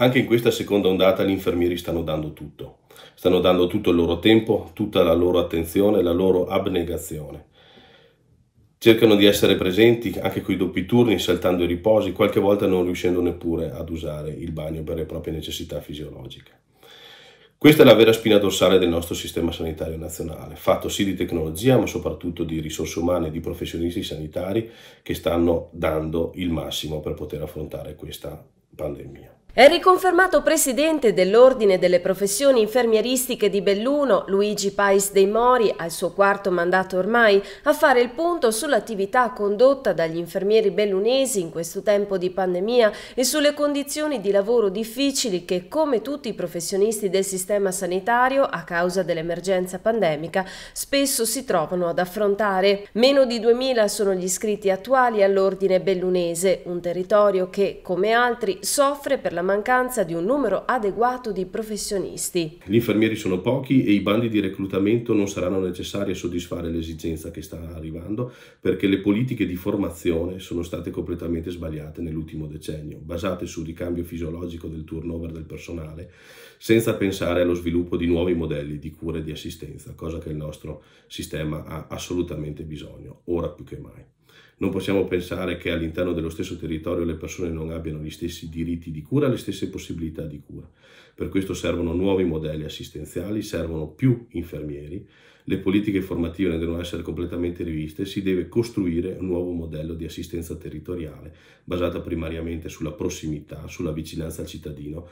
Anche in questa seconda ondata gli infermieri stanno dando tutto. Stanno dando tutto il loro tempo, tutta la loro attenzione, la loro abnegazione. Cercano di essere presenti anche con i doppi turni, saltando i riposi, qualche volta non riuscendo neppure ad usare il bagno per le proprie necessità fisiologiche. Questa è la vera spina dorsale del nostro sistema sanitario nazionale, fatto sì di tecnologia, ma soprattutto di risorse umane e di professionisti sanitari che stanno dando il massimo per poter affrontare questa pandemia. È riconfermato presidente dell'Ordine delle professioni infermieristiche di Belluno, Luigi Pais dei Mori, al suo quarto mandato ormai, a fare il punto sull'attività condotta dagli infermieri bellunesi in questo tempo di pandemia e sulle condizioni di lavoro difficili che, come tutti i professionisti del sistema sanitario, a causa dell'emergenza pandemica, spesso si trovano ad affrontare. Meno di 2.000 sono gli iscritti attuali all'Ordine bellunese, un territorio che, come altri, soffre per la mancanza di un numero adeguato di professionisti. Gli infermieri sono pochi e i bandi di reclutamento non saranno necessari a soddisfare l'esigenza che sta arrivando perché le politiche di formazione sono state completamente sbagliate nell'ultimo decennio, basate sul ricambio fisiologico del turnover del personale, senza pensare allo sviluppo di nuovi modelli di cura e di assistenza, cosa che il nostro sistema ha assolutamente bisogno, ora più che mai. Non possiamo pensare che all'interno dello stesso territorio le persone non abbiano gli stessi diritti di cura, le stesse possibilità di cura. Per questo servono nuovi modelli assistenziali, servono più infermieri, le politiche formative ne devono essere completamente riviste, si deve costruire un nuovo modello di assistenza territoriale basata primariamente sulla prossimità, sulla vicinanza al cittadino.